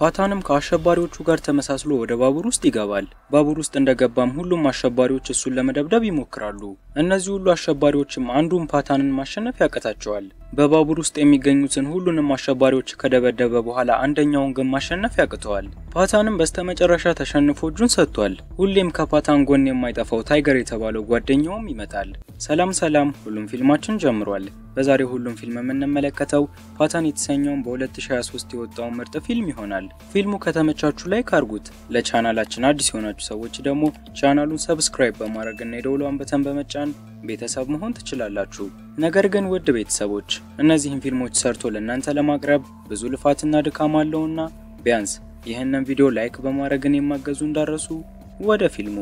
ፓታንም ከአሸባሪዎቹ ጋር ተመሳስሎ ወደ ባቡር ውስጥ ይገባል። ባቡር ውስጥ እንደገባም ሁሉም አሸባሪዎች እሱን ለመደብደብ ይሞክራሉ። እነዚህ ሁሉ አሸባሪዎችም አንዱን ፓታንን ማሸነፍ ያቅታቸዋል። በባቡር ውስጥ የሚገኙትን ሁሉንም አሸባሪዎች ከደበደበ በኋላ አንደኛውን ግን ማሸነፍ ያቅተዋል። ፓታንም በስተመጨረሻ ተሸንፎ እጁን ሰጥቷል። ሁሌም ከፓታን ጎን የማይጠፋው ታይገር የተባለው ጓደኛውም ይመጣል። ሰላም ሰላም፣ ሁሉም ፊልማችን ጀምሯል። በዛሬ ሁሉም ፊልም የምንመለከተው ፓታን የተሰኘውን በ2023 የወጣውን ምርጥ ፊልም ይሆናል። ፊልሙ ከተመቻችሁ ላይክ አድርጉት። ለቻናላችን አዲስ የሆናችሁ ሰዎች ደግሞ ቻናሉን ሰብስክራይብ በማድረግ እና የደውሏን በተን በመጫን ቤተሰብ መሆን ትችላላችሁ። ነገር ግን ውድ ቤተሰቦች እነዚህን ፊልሞች ሰርቶ ለእናንተ ለማቅረብ ብዙ ልፋትና ድካም አለውና ቢያንስ ይህንን ቪዲዮ ላይክ በማድረግን የማገዙ እንዳረሱ። ወደ ፊልሙ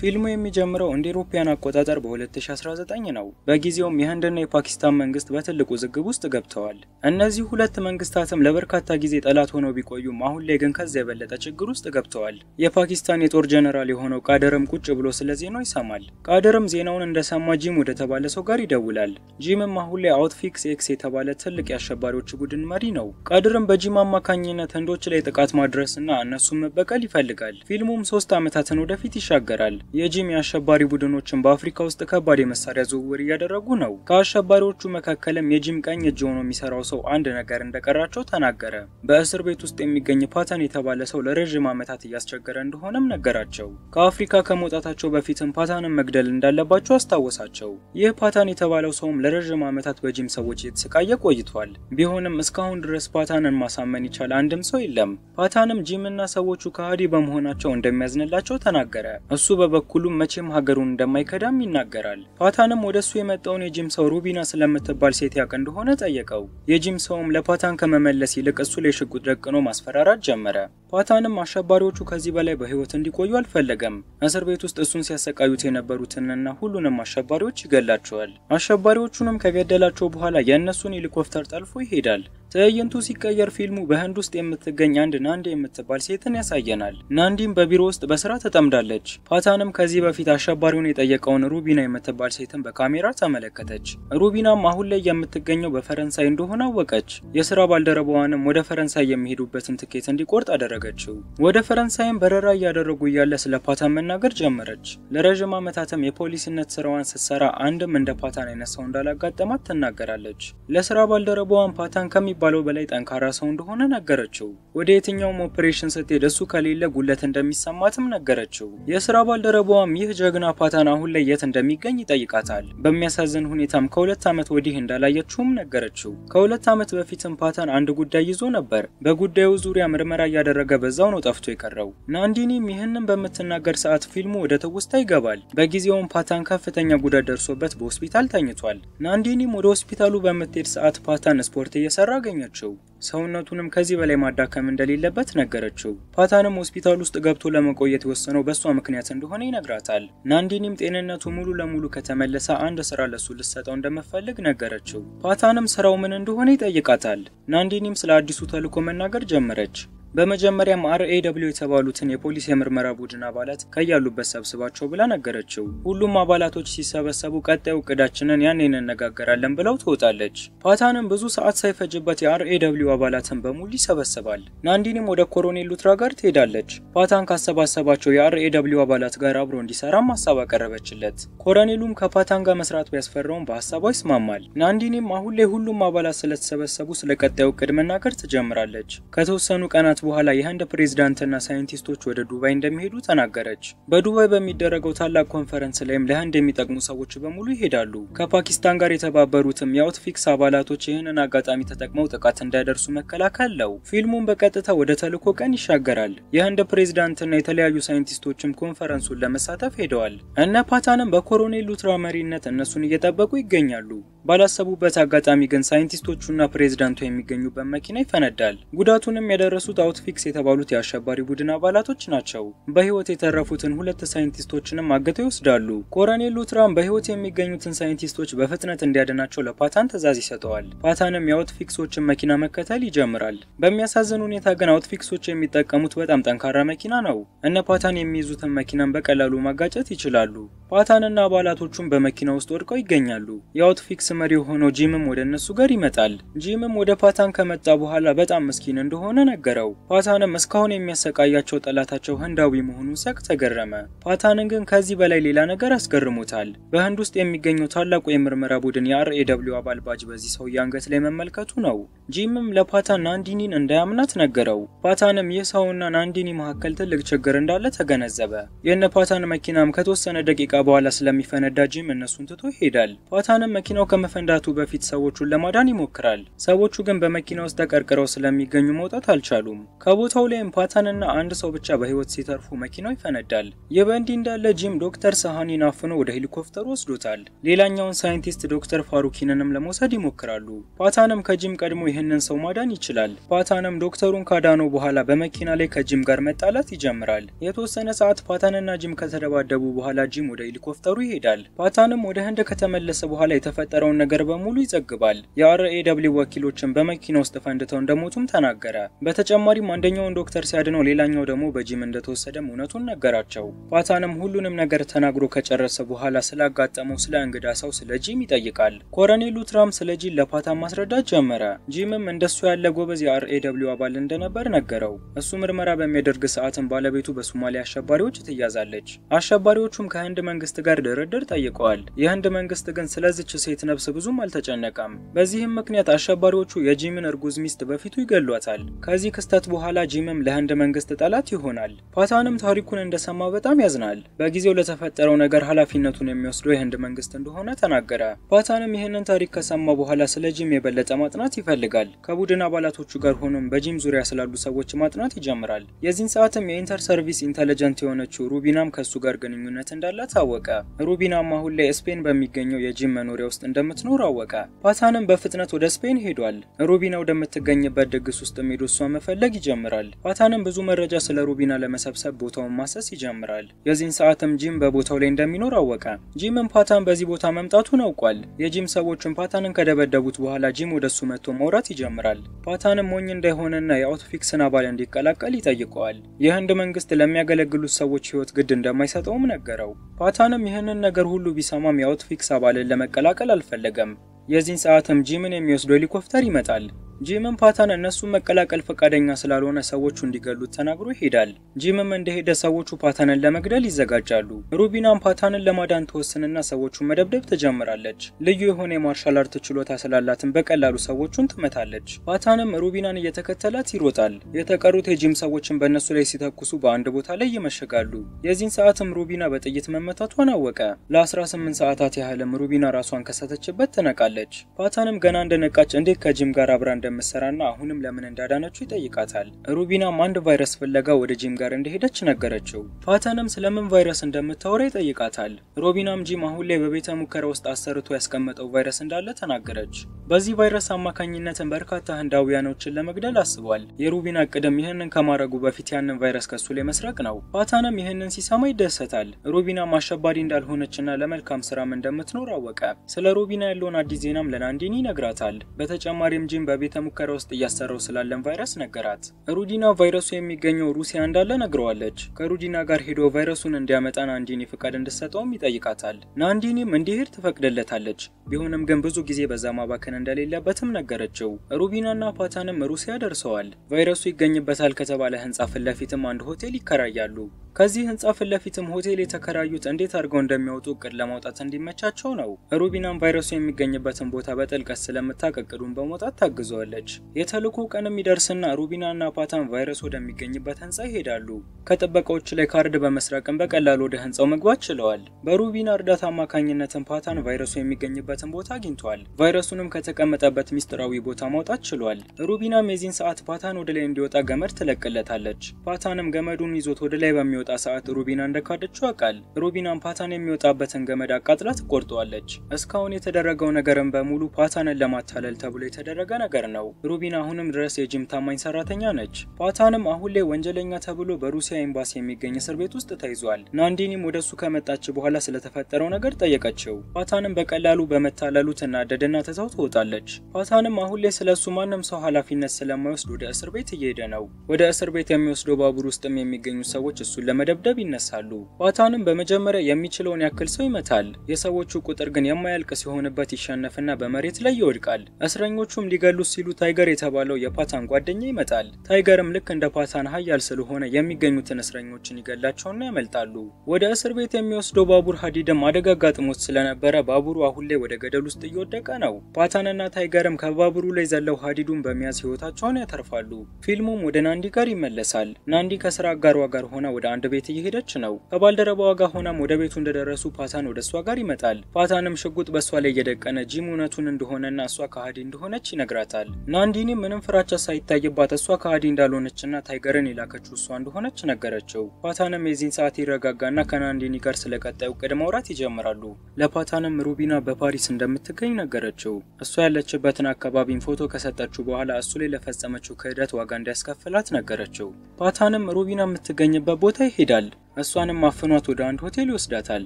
ፊልሙ የሚጀምረው እንደ ኢሮፓያን አቆጣጠር በ2019 ነው። በጊዜውም የህንድና የፓኪስታን መንግስት በትልቁ ውዝግብ ውስጥ ገብተዋል። እነዚህ ሁለት መንግስታትም ለበርካታ ጊዜ ጠላት ሆነው ቢቆዩም አሁን ላይ ግን ከዚያ የበለጠ ችግር ውስጥ ገብተዋል። የፓኪስታን የጦር ጀነራል የሆነው ቃደርም ቁጭ ብሎ ስለ ዜናው ይሰማል። ቃደርም ዜናውን እንደሰማ ጂም ወደ ተባለ ሰው ጋር ይደውላል። ጂምም አሁን ላይ አውትፊክስ ኤክስ የተባለ ትልቅ የአሸባሪዎች ቡድን መሪ ነው። ቃደርም በጂም አማካኝነት ህንዶች ላይ ጥቃት ማድረስና እነሱን መበቀል ይፈልጋል። ፊልሙም ሶስት ዓመታትን ወደፊት ይሻገራል። ይገኛል። የጂም የአሸባሪ ቡድኖችን በአፍሪካ ውስጥ ከባድ የመሳሪያ ዝውውር እያደረጉ ነው። ከአሸባሪዎቹ መካከልም የጂም ቀኝ እጅ ሆኖ የሚሰራው ሰው አንድ ነገር እንደቀራቸው ተናገረ። በእስር ቤት ውስጥ የሚገኝ ፓተን የተባለ ሰው ለረዥም ዓመታት እያስቸገረ እንደሆነም ነገራቸው። ከአፍሪካ ከመውጣታቸው በፊትም ፓታንን መግደል እንዳለባቸው አስታወሳቸው። ይህ ፓታን የተባለው ሰውም ለረዥም ዓመታት በጂም ሰዎች እየተሰቃየ ቆይቷል። ቢሆንም እስካሁን ድረስ ፓታንን ማሳመን ይቻል አንድም ሰው የለም። ፓታንም ጂምና ሰዎቹ ከሃዲ በመሆናቸው እንደሚያዝንላቸው ተናገረ። እሱ በበኩሉ መቼም ሀገሩን እንደማይከዳም ይናገራል። ፓታንም ወደ እሱ የመጣውን የጂም ሰው ሩቢና ስለምትባል ሴት ያቅ እንደሆነ ጠየቀው። የጂም ሰውም ለፓታን ከመመለስ ይልቅ እሱ ላይ ሽጉጥ ደቅኖ ማስፈራራት ጀመረ። ፓታንም አሸባሪዎቹ ከዚህ በላይ በህይወት እንዲቆዩ አልፈለገም። እስር ቤት ውስጥ እሱን ሲያሰቃዩት የነበሩትንና ሁሉንም አሸባሪዎች ይገላቸዋል። አሸባሪዎቹንም ከገደላቸው በኋላ የእነሱን ሄሊኮፕተር ጠልፎ ይሄዳል። ትዕይንቱ ሲቀየር ፊልሙ በህንድ ውስጥ የምትገኝ አንድ ናንዲ የምትባል ሴትን ያሳየናል። ናንዲም በቢሮ ውስጥ በስራ ተጠምዳለች። ፓታንም ከዚህ በፊት አሸባሪውን የጠየቀውን ሩቢና የምትባል ሴትን በካሜራ ተመለከተች። ሩቢናም አሁን ላይ የምትገኘው በፈረንሳይ እንደሆነ አወቀች። የስራ ባልደረባዋንም ወደ ፈረንሳይ የሚሄዱበትን ትኬት እንዲቆርጥ አደረገችው። ወደ ፈረንሳይም በረራ እያደረጉ እያለ ስለ ፓታን መናገር ጀመረች። ለረዥም ዓመታትም የፖሊስነት ስራዋን ስትሰራ አንድም እንደ ፓታን አይነት ሰው እንዳላጋጠማት ትናገራለች። ለስራ ባልደረባዋን ፓታን ከሚ ከሚባለው በላይ ጠንካራ ሰው እንደሆነ ነገረችው። ወደ የትኛውም ኦፕሬሽን ስትሄድ እሱ ከሌለ ጉለት እንደሚሰማትም ነገረችው። የስራ ባልደረባዋም ይህ ጀግና ፓታን አሁን ላይ የት እንደሚገኝ ይጠይቃታል። በሚያሳዝን ሁኔታም ከሁለት ዓመት ወዲህ እንዳላየችውም ነገረችው። ከሁለት ዓመት በፊትም ፓታን አንድ ጉዳይ ይዞ ነበር። በጉዳዩ ዙሪያ ምርመራ እያደረገ በዛው ነው ጠፍቶ የቀረው። ናንዲኒም ይህንን በምትናገር ሰዓት ፊልሙ ወደ ትውስታ ይገባል። በጊዜውም ፓታን ከፍተኛ ጉዳት ደርሶበት በሆስፒታል ተኝቷል። ናንዲኒም ወደ ሆስፒታሉ በምትሄድ ሰዓት ፓታን ስፖርት እየሰራ አገኘችው። ሰውነቱንም ከዚህ በላይ ማዳከም እንደሌለበት ነገረችው። ፓታንም ሆስፒታል ውስጥ ገብቶ ለመቆየት የወሰነው በእሷ ምክንያት እንደሆነ ይነግራታል። ናንዲኒም ጤንነቱ ሙሉ ለሙሉ ከተመለሰ አንድ ስራ ለሱ ልሰጠው እንደምፈልግ ነገረችው። ፓታንም ስራው ምን እንደሆነ ይጠይቃታል። ናንዲኒም ስለ አዲሱ ተልኮ መናገር ጀመረች። በመጀመሪያም አርኤ ደብሊው የተባሉትን የፖሊስ የምርመራ ቡድን አባላት ከያሉበት ሰብስባቸው ብላ ነገረችው። ሁሉም አባላቶች ሲሰበሰቡ ቀጣዩ እቅዳችንን ያን እንነጋገራለን ብለው ትወጣለች። ፓታንም ብዙ ሰዓት ሳይፈጅበት የአርኤ ደብሊው አባላትን በሙሉ ይሰበስባል። ናንዲኒም ወደ ኮሎኔል ሉትራ ጋር ትሄዳለች። ፓታን ካሰባሰባቸው የአርኤ ደብሊው አባላት ጋር አብሮ እንዲሰራም ሀሳብ አቀረበችለት። ኮሎኔሉም ከፓታን ጋር መስራት ቢያስፈራውም በሀሳቧ ይስማማል። ናንዲኒም አሁን ላይ ሁሉም አባላት ስለተሰበሰቡ ስለ ቀጣዩ እቅድ መናገር ትጀምራለች። ከተወሰኑ ቀናት በኋላ የህንድ ፕሬዝዳንትና ሳይንቲስቶች ወደ ዱባይ እንደሚሄዱ ተናገረች። በዱባይ በሚደረገው ታላቅ ኮንፈረንስ ላይም ለህንድ የሚጠቅሙ ሰዎች በሙሉ ይሄዳሉ። ከፓኪስታን ጋር የተባበሩትም የአውትፊክስ አባላቶች ይህንን አጋጣሚ ተጠቅመው ጥቃት እንዳይደርሱ መከላከል ነው። ፊልሙን በቀጥታ ወደ ተልኮ ቀን ይሻገራል። የህንድ ፕሬዝዳንትና የተለያዩ ሳይንቲስቶችም ኮንፈረንሱን ለመሳተፍ ሄደዋል። እነ ፓታንም በኮሎኔል ሉትራ መሪነት እነሱን እየጠበቁ ይገኛሉ። ባላሰቡበት አጋጣሚ ግን ሳይንቲስቶቹና ፕሬዝዳንቱ የሚገኙበት መኪና ይፈነዳል። ጉዳቱንም ያደረሱት አውትፊክስ የተባሉት የአሸባሪ ቡድን አባላቶች ናቸው። በህይወት የተረፉትን ሁለት ሳይንቲስቶችንም አግተው ይወስዳሉ። ኮረኔል ሉትራም በህይወት የሚገኙትን ሳይንቲስቶች በፍጥነት እንዲያድናቸው ለፓታን ትዕዛዝ ይሰጠዋል። ፓታንም የአውትፊክሶችን መኪና መከተል ይጀምራል። በሚያሳዝን ሁኔታ ግን አውትፊክሶች የሚጠቀሙት በጣም ጠንካራ መኪና ነው። እነ ፓታን የሚይዙትን መኪናን በቀላሉ ማጋጨት ይችላሉ። ፓታንና አባላቶቹም በመኪና ውስጥ ወድቀው ይገኛሉ። የአውትፊክስ መሪ የሆነው ጂምም ወደ እነሱ ጋር ይመጣል። ጂምም ወደ ፓታን ከመጣ በኋላ በጣም ምስኪን እንደሆነ ነገረው። ፓታንም እስካሁን የሚያሰቃያቸው ጠላታቸው ህንዳዊ መሆኑን ሲያቅ ተገረመ። ፓታንን ግን ከዚህ በላይ ሌላ ነገር አስገርሞታል። በህንድ ውስጥ የሚገኘው ታላቁ የምርመራ ቡድን የአርኤ አባል ባጅ በዚህ ሰው አንገት ላይ መመልከቱ ነው። ጂምም ለፓታን ናንዲኒን እንዳያምናት ነገረው። ፓታንም ይህ ሰውና ናንዲኒ መካከል ትልቅ ችግር እንዳለ ተገነዘበ። የነ ፓታን መኪናም ከተወሰነ ደቂቃ በኋላ ስለሚፈነዳ ጂም እነሱን ትቶ ይሄዳል። ፓታንም መኪናው ከመፈንዳቱ በፊት ሰዎቹን ለማዳን ይሞክራል። ሰዎቹ ግን በመኪና ውስጥ ተቀርቅረው ስለሚገኙ መውጣት አልቻሉም። ከቦታው ላይም ፓታንና አንድ ሰው ብቻ በህይወት ሲተርፉ መኪናው ይፈነዳል። ይህ በእንዲህ እንዳለ ጂም ዶክተር ሰሃኒን አፍኖ ወደ ሄሊኮፕተሩ ወስዶታል። ሌላኛውን ሳይንቲስት ዶክተር ፋሩኪንንም ለመውሰድ ይሞክራሉ። ፓታንም ከጂም ቀድሞ ይህንን ሰው ማዳን ይችላል። ፓታንም ዶክተሩን ካዳነው በኋላ በመኪና ላይ ከጂም ጋር መጣላት ይጀምራል። የተወሰነ ሰዓት ፓታንና ጂም ከተደባደቡ በኋላ ጂም ወደ ሄሊኮፕተሩ ይሄዳል። ፓታንም ወደ ህንድ ከተመለሰ በኋላ የተፈጠረው የሚሆነውን ነገር በሙሉ ይዘግባል። የአርኤ ደብሊው ወኪሎችን በመኪና ውስጥ ፈንድተው እንደሞቱም ተናገረ። በተጨማሪም አንደኛውን ዶክተር ሲያድነው፣ ሌላኛው ደግሞ በጂም እንደተወሰደም እውነቱን ነገራቸው። ፓታንም ሁሉንም ነገር ተናግሮ ከጨረሰ በኋላ ስላጋጠመው ስለ እንግዳ ሰው ስለ ጂም ይጠይቃል። ኮረኔሉ ትራም ስለ ጂም ለፓታን ማስረዳት ጀመረ። ጂምም እንደሱ ያለ ጎበዝ የአርኤ ደብሊው አባል እንደነበር ነገረው። እሱ ምርመራ በሚያደርግ ሰዓትም ባለቤቱ በሶማሊያ አሸባሪዎች ትያዛለች። አሸባሪዎቹም ከህንድ መንግስት ጋር ድርድር ጠይቀዋል። የህንድ መንግስት ግን ስለዚች ሴት ነብስ ልብስ ብዙም አልተጨነቀም። በዚህም ምክንያት አሸባሪዎቹ የጂምን እርጉዝ ሚስት በፊቱ ይገሏታል። ከዚህ ክስተት በኋላ ጂምም ለህንድ መንግስት ጠላት ይሆናል። ፓታንም ታሪኩን እንደሰማ በጣም ያዝናል። በጊዜው ለተፈጠረው ነገር ኃላፊነቱን የሚወስደው የህንድ መንግስት እንደሆነ ተናገረ። ፓታንም ይህንን ታሪክ ከሰማ በኋላ ስለ ጂም የበለጠ ማጥናት ይፈልጋል። ከቡድን አባላቶቹ ጋር ሆኖም በጂም ዙሪያ ስላሉ ሰዎች ማጥናት ይጀምራል። የዚህን ሰዓትም የኢንተር ሰርቪስ ኢንተለጀንት የሆነችው ሩቢናም ከሱ ጋር ግንኙነት እንዳላት ታወቀ። ሩቢናም አሁን ላይ ስፔን በሚገኘው የጂም መኖሪያ ውስጥ እንደም እንደምትኖር አወቀ። ፓታንም በፍጥነት ወደ ስፔን ሄዷል። ሩቢና ወደምትገኝበት ድግስ ውስጥ ሄዶ እሷን መፈለግ ይጀምራል። ፓታንም ብዙ መረጃ ስለ ሩቢና ለመሰብሰብ ቦታውን ማሰስ ይጀምራል። የዚህን ሰዓትም ጂም በቦታው ላይ እንደሚኖር አወቀ። ጂምም ፓታን በዚህ ቦታ መምጣቱን አውቋል። የጂም ሰዎችን ፓታንን ከደበደቡት በኋላ ጂም ወደሱ መጥቶ ማውራት ይጀምራል። ፓታንም ሞኝ እንዳይሆንና የአውትፊክስን አባል እንዲቀላቀል ይጠይቀዋል። የህንድ መንግስት ለሚያገለግሉት ሰዎች ህይወት ግድ እንደማይሰጠውም ነገረው። ፓታንም ይህንን ነገር ሁሉ ቢሰማም የአውትፊክስ አባልን ለመቀላቀል አልፈ አልፈለገም። የዚህን ሰዓትም ጂምን የሚወስደው ሄሊኮፕተር ይመጣል። ጂምም ፓታን እነሱን መቀላቀል ፈቃደኛ ስላልሆነ ሰዎቹ እንዲገሉት ተናግሮ ይሄዳል። ጂምም እንደሄደ ሰዎቹ ፓታንን ለመግደል ይዘጋጃሉ። ሩቢናም ፓታንን ለማዳን ትወስንና ሰዎቹን መደብደብ ትጀምራለች። ልዩ የሆነ የማርሻል አርት ችሎታ ስላላትን በቀላሉ ሰዎቹን ትመታለች። ፓታንም ሩቢናን እየተከተላት ይሮጣል። የተቀሩት የጂም ሰዎችን በእነሱ ላይ ሲተኩሱ በአንድ ቦታ ላይ ይመሸጋሉ። የዚህን ሰዓትም ሩቢና በጥይት መመታቷን አወቀ። ለ18 ሰዓታት ያህልም ሩቢና ራሷን ከሰተችበት ትነቃለች። ፓታንም ገና እንደነቃች እንዴት ከጂም ጋር አብራ እንደምትሰራና አሁንም ለምን እንዳዳነችው ይጠይቃታል። ሩቢናም አንድ ቫይረስ ፍለጋ ወደ ጂም ጋር እንደሄደች ነገረችው። ፋተንም ስለምን ቫይረስ እንደምታወራ ይጠይቃታል። ሮቢናም ጂም አሁን ላይ በቤተ ሙከራ ውስጥ አሰርቶ ያስቀመጠው ቫይረስ እንዳለ ተናገረች። በዚህ ቫይረስ አማካኝነትን በርካታ ህንዳውያኖችን ለመግደል አስቧል። የሩቢና እቅድም ይህንን ከማድረጉ በፊት ያንን ቫይረስ ከሱ ላይ መስረቅ ነው። ፋታንም ይህንን ሲሰማ ይደሰታል። ሩቢናም አሸባሪ እንዳልሆነችና ለመልካም ስራም እንደምትኖር አወቀ። ስለ ሩቢና ያለውን አዲስ ዜናም ለናንዲኒ ይነግራታል። በተጨማሪም ጂም በቤት ቤተ ሙከራ ውስጥ እያሰረው ስላለን ቫይረስ ነገራት። ሩዲና ቫይረሱ የሚገኘው ሩሲያ እንዳለ ነግረዋለች። ከሩዲና ጋር ሄዶ ቫይረሱን እንዲያመጣ ናንዲኒ ፍቃድ እንድሰጠውም ይጠይቃታል። ናንዲኒም እንዲሄድ ትፈቅድለታለች። ቢሆንም ግን ብዙ ጊዜ በዛ ማባከን እንደሌለበትም ነገረችው። ሩቢናና ፓታንም ሩሲያ ደርሰዋል። ቫይረሱ ይገኝበታል ከተባለ ህንጻ ፊት ለፊትም አንድ ሆቴል ይከራያሉ። ከዚህ ህንፃ ፊት ለፊትም ሆቴል የተከራዩት እንዴት አድርገው እንደሚወጡ እቅድ ለማውጣት እንዲመቻቸው ነው። ሩቢናም ቫይረሱ የሚገኝበትን ቦታ በጥልቀት ስለምታውቅ እቅዱን በመውጣት ታግዘዋለች። የተልዕኮ ቀን የሚደርስና ሩቢናና ፓታን ቫይረሱ ወደሚገኝበት ህንፃ ይሄዳሉ። ከጥበቃዎች ላይ ካርድ በመስረቅም በቀላሉ ወደ ህንፃው መግባት ችለዋል። በሩቢና እርዳታ አማካኝነትን ፓታን ቫይረሱ የሚገኝበትን ቦታ አግኝቷል። ቫይረሱንም ከተቀመጠበት ሚስጥራዊ ቦታ ማውጣት ችሏል። ሩቢናም የዚህን ሰዓት ፓታን ወደ ላይ እንዲወጣ ገመድ ትለቅለታለች። ፓታንም ገመዱን ይዞት ወደ ላይ በሚወ በሚወጣ ሰዓት ሩቢና እንደካደችው ያውቃል። ሩቢናም ፓታን የሚወጣበትን ገመድ አቃጥላ ትቆርጠዋለች። እስካሁን የተደረገው ነገርም በሙሉ ፓታንን ለማታለል ተብሎ የተደረገ ነገር ነው። ሩቢና አሁንም ድረስ የጂም ታማኝ ሰራተኛ ነች። ፓታንም አሁን ላይ ወንጀለኛ ተብሎ በሩሲያ ኤምባሲ የሚገኝ እስር ቤት ውስጥ ተይዟል። ናንዲኒም ወደሱ ከመጣች በኋላ ስለተፈጠረው ነገር ጠየቀችው። ፓታንም በቀላሉ በመታለሉ ትናደድና ትታው ትወጣለች። ፓታንም አሁን ላይ ስለ እሱ ማንም ሰው ኃላፊነት ስለማይወስድ ወደ እስር ቤት እየሄደ ነው። ወደ እስር ቤት የሚወስደው ባቡር ውስጥም የሚገኙ ሰዎች እሱን ለመደብደብ ይነሳሉ። ዋታንም በመጀመሪያ የሚችለውን ያክል ሰው ይመታል። የሰዎቹ ቁጥር ግን የማያልቅ ሲሆንበት ይሸነፍና በመሬት ላይ ይወድቃል። እስረኞቹም ሊገሉት ሲሉ ታይገር የተባለው የፓታን ጓደኛ ይመጣል። ታይገርም ልክ እንደ ፓታን ሀያል ስለሆነ የሚገኙትን እስረኞችን ይገላቸውና ያመልጣሉ። ወደ እስር ቤት የሚወስደው ባቡር ሀዲድም አደጋ አጋጥሞት ስለነበረ ባቡሩ አሁን ላይ ወደ ገደል ውስጥ እየወደቀ ነው። ፓታንና ታይገርም ከባቡሩ ላይ ዘለው ሀዲዱን በመያዝ ህይወታቸውን ያተርፋሉ። ፊልሙም ወደ ናንዲ ጋር ይመለሳል። ናንዲ ከስራ አጋሯ ጋር ሆና ወደ አንድ ቤት እየሄደች ነው። ከባልደረባዋ ጋር ሆናም ወደ ቤቱ እንደደረሱ ፓታን ወደ እሷ ጋር ይመጣል። ፓታንም ሽጉጥ በእሷ ላይ እየደቀነ ጂም እውነቱን እንደሆነና እሷ ከሃዲ እንደሆነች ይነግራታል። ናንዲኒ ምንም ፍራቻ ሳይታይባት እሷ ከሃዲ እንዳልሆነችና ታይገርን የላከችው እሷ እንደሆነች ነገረችው። ፓታንም የዚህን ሰዓት ይረጋጋና ከናንዲኒ ጋር ስለ ቀጣዩ ማውራት ይጀምራሉ። ለፓታንም ሩቢና በፓሪስ እንደምትገኝ ነገረችው። እሷ ያለችበትን አካባቢን ፎቶ ከሰጠችው በኋላ እሱ ላይ ለፈጸመችው ክህደት ዋጋ እንዲያስከፍላት ነገረችው። ፓታንም ሩቢና የምትገኝበት ቦታ he died. እሷንም አፍኗት ወደ አንድ ሆቴል ይወስዳታል።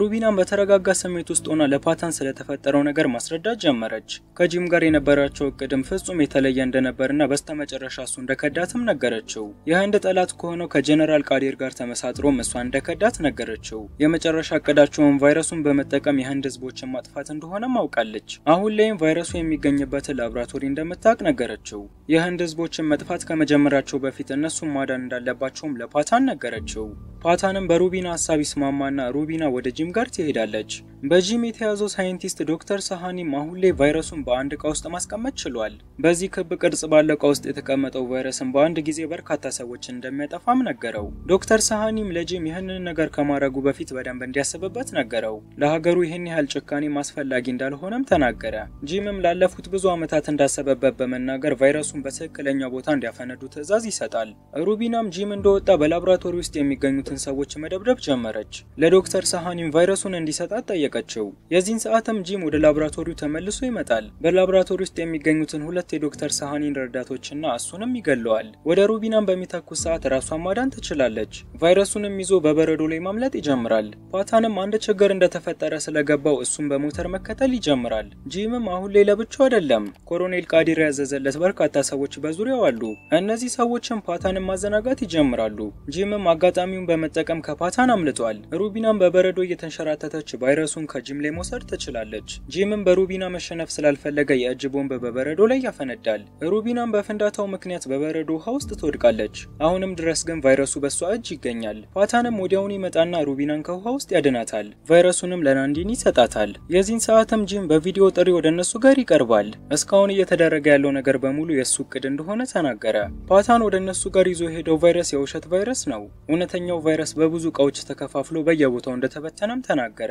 ሩቢናም በተረጋጋ ስሜት ውስጥ ሆና ለፓተን ስለተፈጠረው ነገር ማስረዳት ጀመረች። ከጂም ጋር የነበራቸው እቅድም ፍጹም የተለየ እንደነበርና በስተመጨረሻ እሱ እንደከዳትም ነገረችው። የህንድ ጠላት ከሆነው ከጀነራል ቃዲር ጋር ተመሳጥሮም እሷ እንደከዳት ነገረችው። የመጨረሻ እቅዳቸውን ቫይረሱን በመጠቀም የህንድ ህዝቦችን ማጥፋት እንደሆነም አውቃለች። አሁን ላይም ቫይረሱ የሚገኝበትን ላብራቶሪ እንደምታውቅ ነገረችው። የህንድ ህዝቦችን መጥፋት ከመጀመራቸው በፊት እነሱን ማዳን እንዳለባቸውም ለፓታን ነገረችው። ፓታንም በሩቢና ሀሳብ ይስማማና ሩቢና ወደ ጂም ጋር ትሄዳለች። በጂም የተያዘው ሳይንቲስት ዶክተር ሰሃኒ ማሁሌ ቫይረሱን በአንድ እቃ ውስጥ ማስቀመጥ ችሏል። በዚህ ክብ ቅርጽ ባለው እቃ ውስጥ የተቀመጠው ቫይረስን በአንድ ጊዜ በርካታ ሰዎች እንደሚያጠፋም ነገረው። ዶክተር ሰሃኒም ለጂም ይህንን ነገር ከማድረጉ በፊት በደንብ እንዲያስብበት ነገረው። ለሀገሩ ይህን ያህል ጭካኔ ማስፈላጊ እንዳልሆነም ተናገረ። ጂምም ላለፉት ብዙ ዓመታት እንዳሰበበት በመናገር ቫይረሱን በትክክለኛ ቦታ እንዲያፈነዱ ትዕዛዝ ይሰጣል። ሩቢናም ጂም እንደወጣ በላብራቶሪ ውስጥ የሚገኙትን ሰዎች መደብደብ ጀመረች። ለዶክተር ሰሃኒም ቫይረሱን እንዲሰጣት ጠየቀ ጠየቀችው። የዚህን ሰዓትም ጂም ወደ ላቦራቶሪው ተመልሶ ይመጣል። በላቦራቶሪ ውስጥ የሚገኙትን ሁለት የዶክተር ሳሃኒን ረዳቶችና እሱንም ይገለዋል። ወደ ሩቢናም በሚተኩስ ሰዓት ራሷን ማዳን ትችላለች። ቫይረሱንም ይዞ በበረዶ ላይ ማምለጥ ይጀምራል። ፓታንም አንድ ችግር እንደተፈጠረ ስለገባው እሱን በሞተር መከተል ይጀምራል። ጂምም አሁን ላይ ለብቻው አይደለም። ኮሎኔል ቃዲር ያዘዘለት በርካታ ሰዎች በዙሪያው አሉ። እነዚህ ሰዎችም ፓታንን ማዘናጋት ይጀምራሉ። ጂምም አጋጣሚውን በመጠቀም ከፓታን አምልጧል። ሩቢናም በበረዶ እየተንሸራተተች ቫይረሱ እሱን ከጂም ላይ መውሰድ ትችላለች። ጂምም በሩቢና መሸነፍ ስላልፈለገ የእጅ ቦምብ በበረዶ ላይ ያፈነዳል። ሩቢናም በፍንዳታው ምክንያት በበረዶ ውሃ ውስጥ ትወድቃለች። አሁንም ድረስ ግን ቫይረሱ በሷ እጅ ይገኛል። ፓታንም ወዲያውን ይመጣና ሩቢናን ከውሃ ውስጥ ያድናታል። ቫይረሱንም ለናንዲኒ ይሰጣታል። የዚህን ሰዓትም ጂም በቪዲዮ ጥሪ ወደ እነሱ ጋር ይቀርባል። እስካሁን እየተደረገ ያለው ነገር በሙሉ የእሱ እቅድ እንደሆነ ተናገረ። ፓታን ወደ እነሱ ጋር ይዞ የሄደው ቫይረስ የውሸት ቫይረስ ነው። እውነተኛው ቫይረስ በብዙ እቃዎች ተከፋፍሎ በየቦታው እንደተበተነም ተናገረ።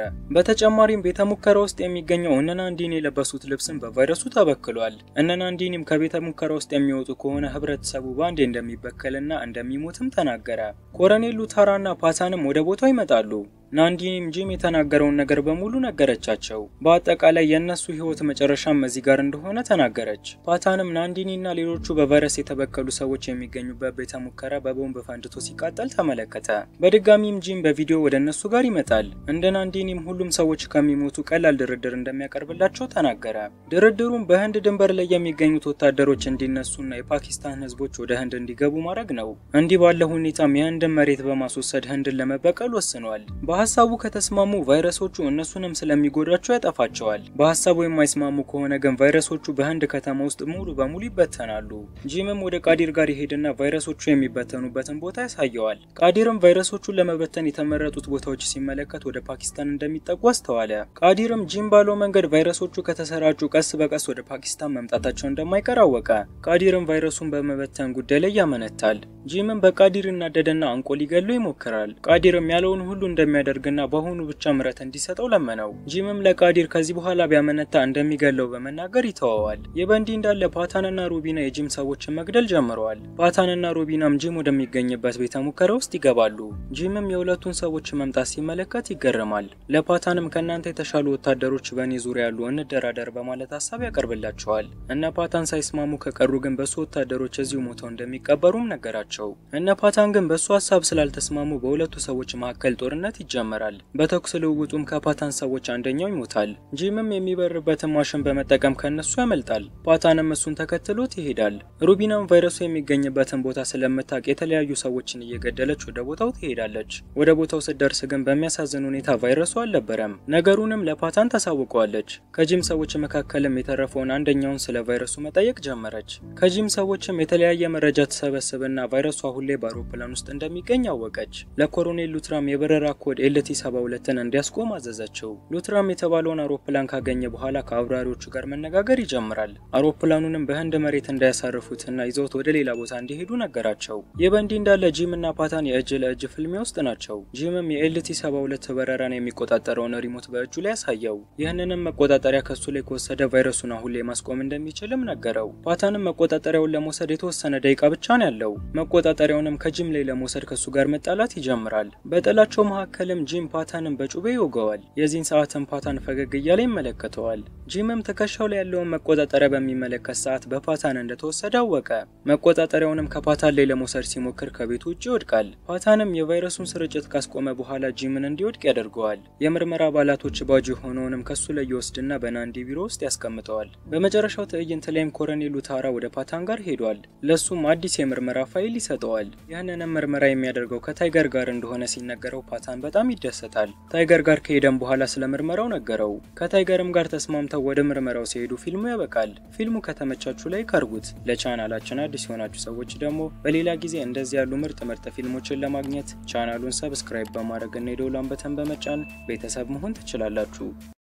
በተጨማሪም ቤተ ሙከራ ውስጥ የሚገኘው እነናንዲን የለበሱት ልብስም በቫይረሱ ተበክሏል። እነናንዲንም ከቤተ ሙከራ ውስጥ የሚወጡ ከሆነ ህብረተሰቡ በአንዴ እንደሚበከልና እንደሚሞትም ተናገረ። ኮረኔሉ ታራና ፓሳንም ወደ ቦታው ይመጣሉ። ናንዲኒም ጂም የተናገረውን ነገር በሙሉ ነገረቻቸው። በአጠቃላይ የእነሱ ህይወት መጨረሻም እዚህ ጋር እንደሆነ ተናገረች። ፓታንም ናንዲኒና ሌሎቹ በቫይረስ የተበከሉ ሰዎች የሚገኙበት ቤተ ሙከራ በቦምብ ፈንድቶ ሲቃጠል ተመለከተ። በድጋሚም ጂም በቪዲዮ ወደ እነሱ ጋር ይመጣል። እንደ ናንዲኒም ሁሉም ሰዎች ከሚሞቱ ቀላል ድርድር እንደሚያቀርብላቸው ተናገረ። ድርድሩም በህንድ ድንበር ላይ የሚገኙት ወታደሮች እንዲነሱና የፓኪስታን ህዝቦች ወደ ህንድ እንዲገቡ ማድረግ ነው። እንዲህ ባለ ሁኔታም የህንድን መሬት በማስወሰድ ህንድን ለመበቀል ወስኗል። በሀሳቡ ከተስማሙ ቫይረሶቹ እነሱንም ስለሚጎዳቸው ያጠፋቸዋል። በሀሳቡ የማይስማሙ ከሆነ ግን ቫይረሶቹ በህንድ ከተማ ውስጥ ሙሉ በሙሉ ይበተናሉ። ጂምም ወደ ቃዲር ጋር ይሄድና ቫይረሶቹ የሚበተኑበትን ቦታ ያሳየዋል። ቃዲርም ቫይረሶቹን ለመበተን የተመረጡት ቦታዎች ሲመለከት ወደ ፓኪስታን እንደሚጠጉ አስተዋለ። ቃዲርም ጂም ባለው መንገድ ቫይረሶቹ ከተሰራጩ ቀስ በቀስ ወደ ፓኪስታን መምጣታቸው እንደማይቀር አወቀ። ቃዲርም ቫይረሱን በመበተን ጉዳይ ላይ ያመነታል። ጂምም በቃዲር እናደደና አንቆ ሊገሉ ይሞክራል። ቃዲርም ያለውን ሁሉ እንደሚያደ እንዲያደርግና በአሁኑ ብቻ ምረት እንዲሰጠው ለመነው። ጂምም ለቃዲር ከዚህ በኋላ ቢያመነታ እንደሚገለው በመናገር ይተወዋል። ይህ በእንዲህ እንዳለ ፓታንና ሩቢና የጂም ሰዎችን መግደል ጀምረዋል። ፓታንና ሩቢናም ጂም ወደሚገኝበት ቤተ ሙከራ ውስጥ ይገባሉ። ጂምም የሁለቱን ሰዎች መምጣት ሲመለከት ይገርማል። ለፓታንም ከእናንተ የተሻሉ ወታደሮች በእኔ ዙሪያ ያሉ እንደራደር በማለት ሀሳብ ያቀርብላቸዋል። እነ ፓታን ሳይስማሙ ከቀሩ ግን በሱ ወታደሮች እዚሁ ሞተው እንደሚቀበሩም ነገራቸው። እነ ፓታን ግን በሱ ሀሳብ ስላልተስማሙ በሁለቱ ሰዎች መካከል ጦርነት ይጀምራል። ይጀመራል። በተኩስ ልውውጡም ከፓታን ሰዎች አንደኛው ይሞታል። ጂምም የሚበርበትን ማሽን በመጠቀም ከነሱ ያመልጣል። ፓታንም እሱን ተከትሎት ይሄዳል። ሩቢናም ቫይረሱ የሚገኝበትን ቦታ ስለምታውቅ የተለያዩ ሰዎችን እየገደለች ወደ ቦታው ትሄዳለች። ወደ ቦታው ስትደርስ ግን በሚያሳዝን ሁኔታ ቫይረሱ አልነበረም። ነገሩንም ለፓታን ታሳውቀዋለች። ከጂም ሰዎች መካከልም የተረፈውን አንደኛውን ስለ ቫይረሱ መጠየቅ ጀመረች። ከጂም ሰዎችም የተለያየ መረጃ ተሰበስብና ቫይረሱ አሁን ላይ በአውሮፕላን ውስጥ እንደሚገኝ አወቀች። ለኮሎኔል ሉትራም የበረራ ኮድ ኤልቲ 72ን እንዲያስቆም አዘዛቸው። ሉትራም የተባለውን አውሮፕላን ካገኘ በኋላ ከአብራሪዎቹ ጋር መነጋገር ይጀምራል። አውሮፕላኑንም በህንድ መሬት እንዳያሳርፉትና ይዘውት ወደ ሌላ ቦታ እንዲሄዱ ነገራቸው። ይህ በእንዲህ እንዳለ ጂም እና ፓታን የእጅ ለእጅ ፍልሚያ ውስጥ ናቸው። ጂምም የኤልቲ 72 በረራን የሚቆጣጠረውን ሪሞት በእጁ ላይ ያሳየው። ይህንንም መቆጣጠሪያ ከሱ ላይ ከወሰደ ቫይረሱን አሁን ላይ ማስቆም እንደሚችልም ነገረው። ፓታንም መቆጣጠሪያውን ለመውሰድ የተወሰነ ደቂቃ ብቻ ነው ያለው። መቆጣጠሪያውንም ከጂም ላይ ለመውሰድ ከሱ ጋር መጣላት ይጀምራል። በጠላቸው መካከልም ጂምም ጂም ፓታንን በጩቤ ይወጋዋል። የዚህን ሰዓትም ፓታን ፈገግ እያለ ይመለከተዋል። ጂምም ትከሻው ላይ ያለውን መቆጣጠሪያ በሚመለከት ሰዓት በፓታን እንደተወሰደ አወቀ። መቆጣጠሪያውንም ከፓታን ላይ ለመውሰድ ሲሞክር ከቤቱ ውጭ ይወድቃል። ፓታንም የቫይረሱን ስርጭት ካስቆመ በኋላ ጂምን እንዲወድቅ ያደርገዋል። የምርመራ አባላቶች ባጁ የሆነውንም ከሱ ላይ ይወስድና በናንዲ ቢሮ ውስጥ ያስቀምጠዋል። በመጨረሻው ትዕይንት ላይም ኮረኔሉ ታራ ወደ ፓታን ጋር ሄዷል። ለሱም አዲስ የምርመራ ፋይል ይሰጠዋል። ያንንም ምርመራ የሚያደርገው ከታይገር ጋር እንደሆነ ሲነገረው ፓታን በጣም በጣም ይደሰታል። ታይገር ጋር ከሄደም በኋላ ስለ ምርመራው ነገረው። ከታይገርም ጋር ተስማምተው ወደ ምርመራው ሲሄዱ ፊልሙ ያበቃል። ፊልሙ ከተመቻችሁ ላይ ከርጉት። ለቻናላችን አዲስ የሆናችሁ ሰዎች ደግሞ በሌላ ጊዜ እንደዚህ ያሉ ምርጥ ምርጥ ፊልሞችን ለማግኘት ቻናሉን ሰብስክራይብ በማድረግ እና በተን በመጫን ቤተሰብ መሆን ትችላላችሁ።